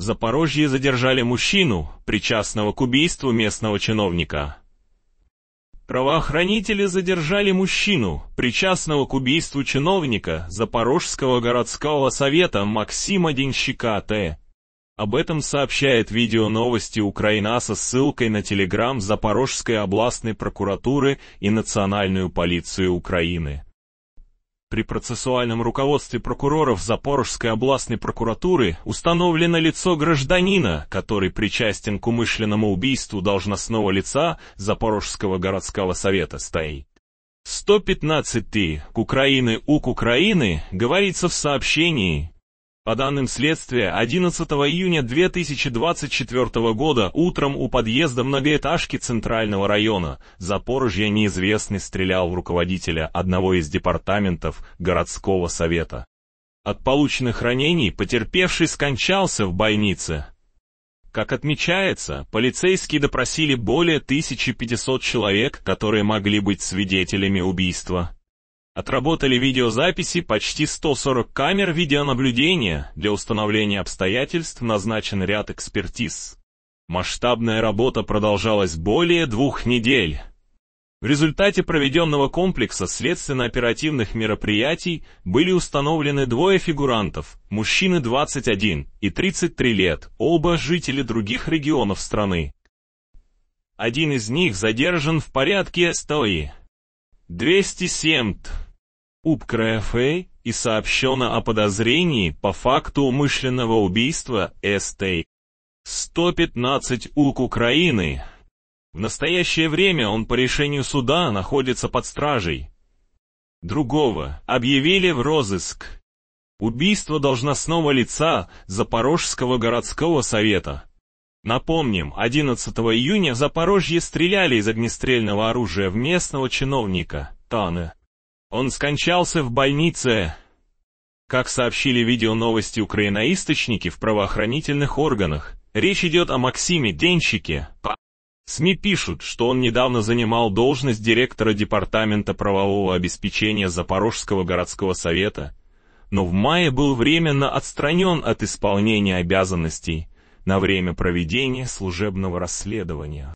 В Запорожье задержали мужчину, причастного к убийству местного чиновника. Правоохранители задержали мужчину, причастного к убийству чиновника Запорожского городского совета Максима Денщика Т. Об этом сообщает видео новости Украина со ссылкой на телеграм Запорожской областной прокуратуры и Национальную полицию Украины. При процессуальном руководстве прокуроров Запорожской областной прокуратуры установлено лицо гражданина, который причастен к умышленному убийству должностного лица Запорожского городского совета стоит. 115 К Украины Ук Украины говорится в сообщении, по данным следствия, 11 июня 2024 года утром у подъезда многоэтажки Центрального района за неизвестный стрелял в руководителя одного из департаментов городского совета. От полученных ранений потерпевший скончался в больнице. Как отмечается, полицейские допросили более 1500 человек, которые могли быть свидетелями убийства. Отработали видеозаписи почти 140 камер видеонаблюдения, для установления обстоятельств назначен ряд экспертиз. Масштабная работа продолжалась более двух недель. В результате проведенного комплекса следственно-оперативных мероприятий были установлены двое фигурантов, мужчины 21 и 33 лет, оба жители других регионов страны. Один из них задержан в порядке СТОИ. 207 -т. УПКРФА и сообщено о подозрении по факту умышленного убийства СТ. 115 УК Украины. В настоящее время он по решению суда находится под стражей. Другого объявили в розыск. Убийство должностного лица Запорожского городского совета. Напомним, 11 июня в Запорожье стреляли из огнестрельного оружия в местного чиновника Таны. Он скончался в больнице. Как сообщили видеоновости украиноисточники в правоохранительных органах, речь идет о Максиме Денщике. СМИ пишут, что он недавно занимал должность директора Департамента правового обеспечения Запорожского городского совета, но в мае был временно отстранен от исполнения обязанностей на время проведения служебного расследования.